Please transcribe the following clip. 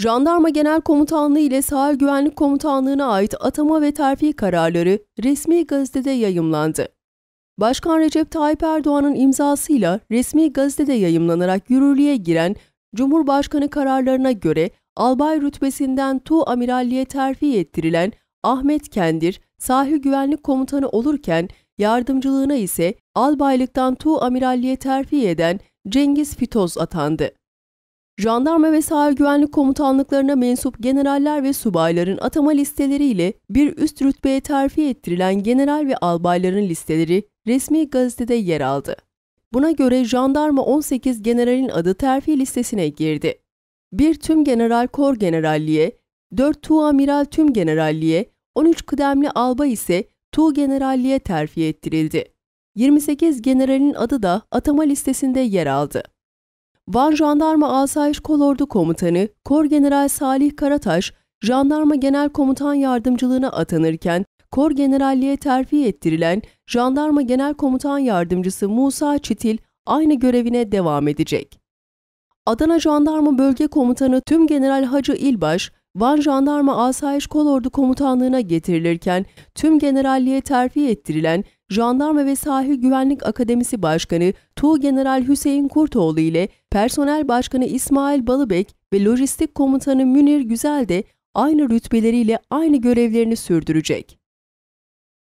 Jandarma Genel Komutanlığı ile Sahil Güvenlik Komutanlığı'na ait atama ve terfi kararları resmi gazetede yayımlandı. Başkan Recep Tayyip Erdoğan'ın imzasıyla resmi gazetede yayımlanarak yürürlüğe giren Cumhurbaşkanı kararlarına göre albay rütbesinden tu amiralliğe terfi ettirilen Ahmet Kendir, sahil güvenlik komutanı olurken yardımcılığına ise albaylıktan tu amiralliğe terfi eden Cengiz Fitoz atandı. Jandarma ve Sahil Güvenlik Komutanlıklarına mensup generaller ve subayların atama listeleriyle bir üst rütbeye terfi ettirilen general ve albayların listeleri resmi gazetede yer aldı. Buna göre jandarma 18 generalin adı terfi listesine girdi. Bir tüm general kor generalliğe, 4 tuamiral tüm generalliğe, 13 kıdemli albay ise tu generalliğe terfi ettirildi. 28 generalin adı da atama listesinde yer aldı. Van Jandarma Asayiş Kolordu Komutanı Kor General Salih Karataş, Jandarma Genel Komutan Yardımcılığına atanırken Kor Generalliğe terfi ettirilen Jandarma Genel Komutan Yardımcısı Musa Çitil aynı görevine devam edecek. Adana Jandarma Bölge Komutanı Tüm General Hacı İlbaş, Van Jandarma Asayiş Kolordu Komutanlığı'na getirilirken tüm generalliğe terfi ettirilen Jandarma ve Sahil Güvenlik Akademisi Başkanı Tuğ General Hüseyin Kurtoğlu ile Personel Başkanı İsmail Balıbek ve Lojistik Komutanı Münir Güzel de aynı rütbeleriyle aynı görevlerini sürdürecek.